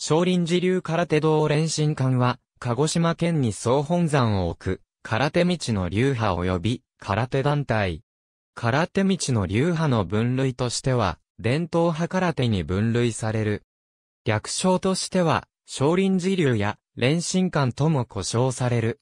少林寺流空手道練習館は、鹿児島県に総本山を置く、空手道の流派及び、空手団体。空手道の流派の分類としては、伝統派空手に分類される。略称としては、少林寺流や、練習館とも呼称される。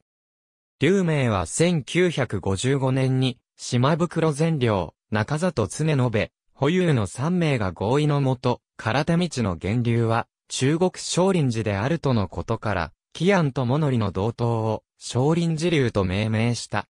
流名は1955年に、島袋善良、中里常延、保有の3名が合意のもと、空手道の源流は、中国少林寺であるとのことから、キアンとモノリの同等を少林寺流と命名した。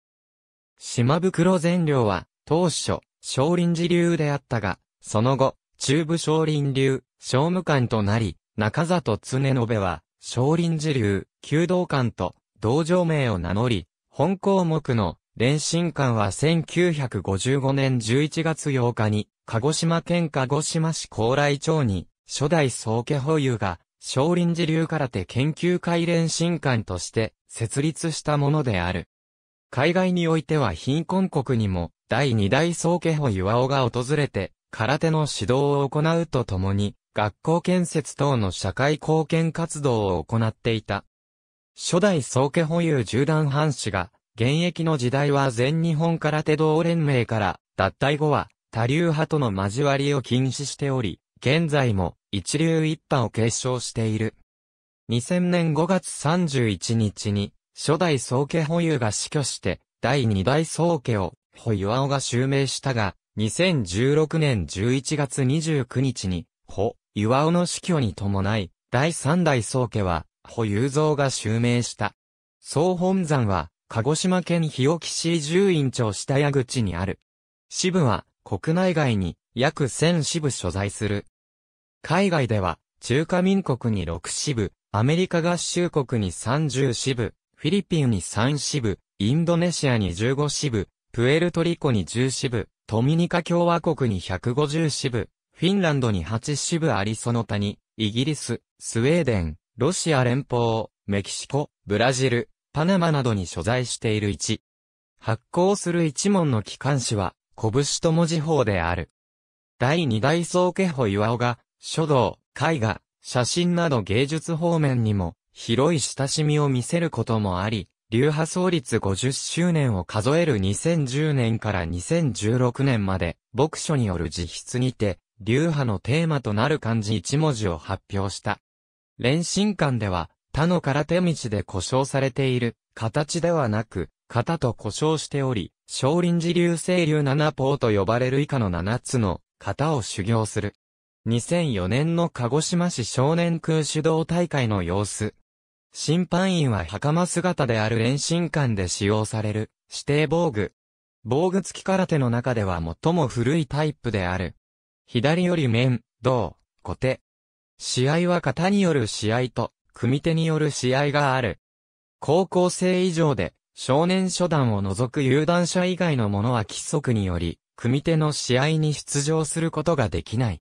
島袋善良は、当初、少林寺流であったが、その後、中部少林流、商務官となり、中里常延は、少林寺流、弓道館と、道場名を名乗り、本項目の、連心館は1955年11月8日に、鹿児島県鹿児島市高麗町に、初代宗家保有が、少林寺流空手研究会連新館として設立したものである。海外においては貧困国にも第二代宗家保有尾が訪れて空手の指導を行うとともに学校建設等の社会貢献活動を行っていた。初代宗家保有縦断藩士が現役の時代は全日本空手道連盟から脱退後は多流派との交わりを禁止しており、現在も一流一派を継承している。2000年5月31日に、初代宗家保有が死去して、第二代宗家を、保岩尾が襲名したが、2016年11月29日に、保、岩尾の死去に伴い、第三代宗家は、保有蔵が襲名した。総本山は、鹿児島県日置市住院町下谷口にある。支部は、国内外に、約1000支部所在する。海外では、中華民国に6支部、アメリカ合衆国に30支部、フィリピンに3支部、インドネシアに15支部、プエルトリコに10支部、トミニカ共和国に150支部、フィンランドに8支部ありその他に、イギリス、スウェーデン、ロシア連邦、メキシコ、ブラジル、パナマなどに所在している1。発行する一門の機関紙は、拳と文字法である。第二代宗家保岩尾が、書道、絵画、写真など芸術方面にも、広い親しみを見せることもあり、流派創立50周年を数える2010年から2016年まで、牧書による自筆にて、流派のテーマとなる漢字1文字を発表した。連心館では、他の空手道で故障されている、形ではなく、型と故障しており、少林寺流星流七法と呼ばれる以下の七つの型を修行する。2004年の鹿児島市少年空手道大会の様子。審判員は袴姿である遠心館で使用される指定防具。防具付き空手の中では最も古いタイプである。左より面、銅、小手。試合は型による試合と、組手による試合がある。高校生以上で、少年初段を除く有段者以外の者は規則により、組手の試合に出場することができない。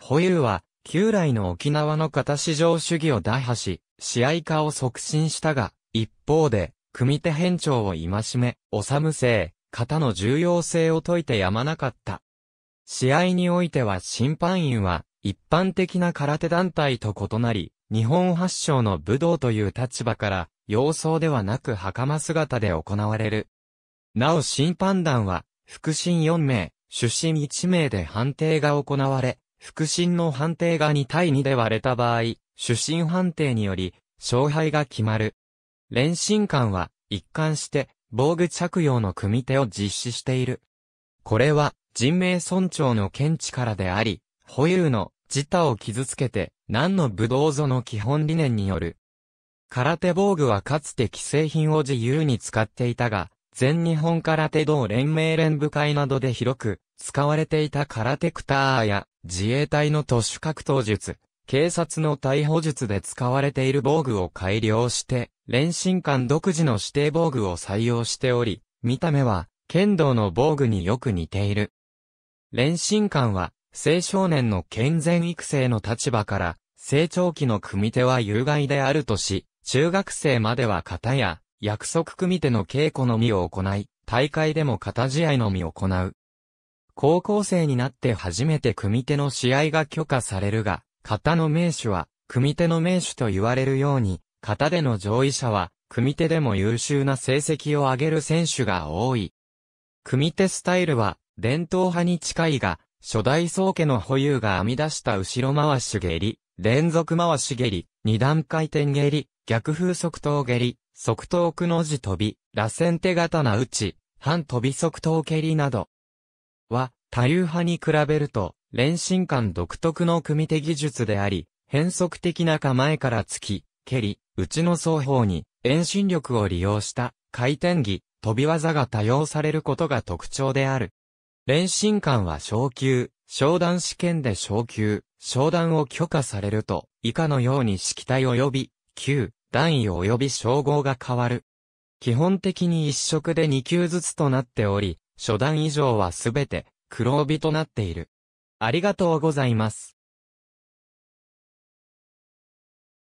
ホイルは、旧来の沖縄の型市場主義を打破し、試合化を促進したが、一方で、組手編長を戒め、治む性、型の重要性を説いてやまなかった。試合においては審判員は、一般的な空手団体と異なり、日本発祥の武道という立場から、洋装ではなく袴姿で行われる。なお審判団は、腹心4名、主審1名で判定が行われ、腹心の判定が2対2で割れた場合、主審判定により、勝敗が決まる。連審官は、一貫して、防具着用の組手を実施している。これは、人命尊重の見地からであり、保有の自他を傷つけて、何の武道ぞの基本理念による。空手防具はかつて既製品を自由に使っていたが、全日本空手道連盟連部会などで広く使われていた空手クターや自衛隊の都市格闘術、警察の逮捕術で使われている防具を改良して、連心館独自の指定防具を採用しており、見た目は剣道の防具によく似ている。連心館は青少年の健全育成の立場から、成長期の組手は有害であるとし、中学生までは型や約束組手の稽古のみを行い、大会でも型試合のみ行う。高校生になって初めて組手の試合が許可されるが、型の名手は、組手の名手と言われるように、型での上位者は、組手でも優秀な成績を上げる選手が多い。組手スタイルは、伝統派に近いが、初代宗家の保有が編み出した後ろ回し蹴り、連続回し蹴り、二段回転蹴り、逆風速投蹴り、側頭くの字飛び、螺旋手形な打ち、半飛び側頭蹴りなど、は、多流派に比べると、連心感独特の組手技術であり、変則的な構えから突き、蹴り、打ちの双方に、遠心力を利用した、回転技、飛び技が多用されることが特徴である。連心感は昇級、商談試験で昇級、商談を許可されると、以下のように式体及び、9、段位及び称号が変わる。基本的に一色で2級ずつとなっており、初段以上はすべて黒帯となっている。ありがとうございます。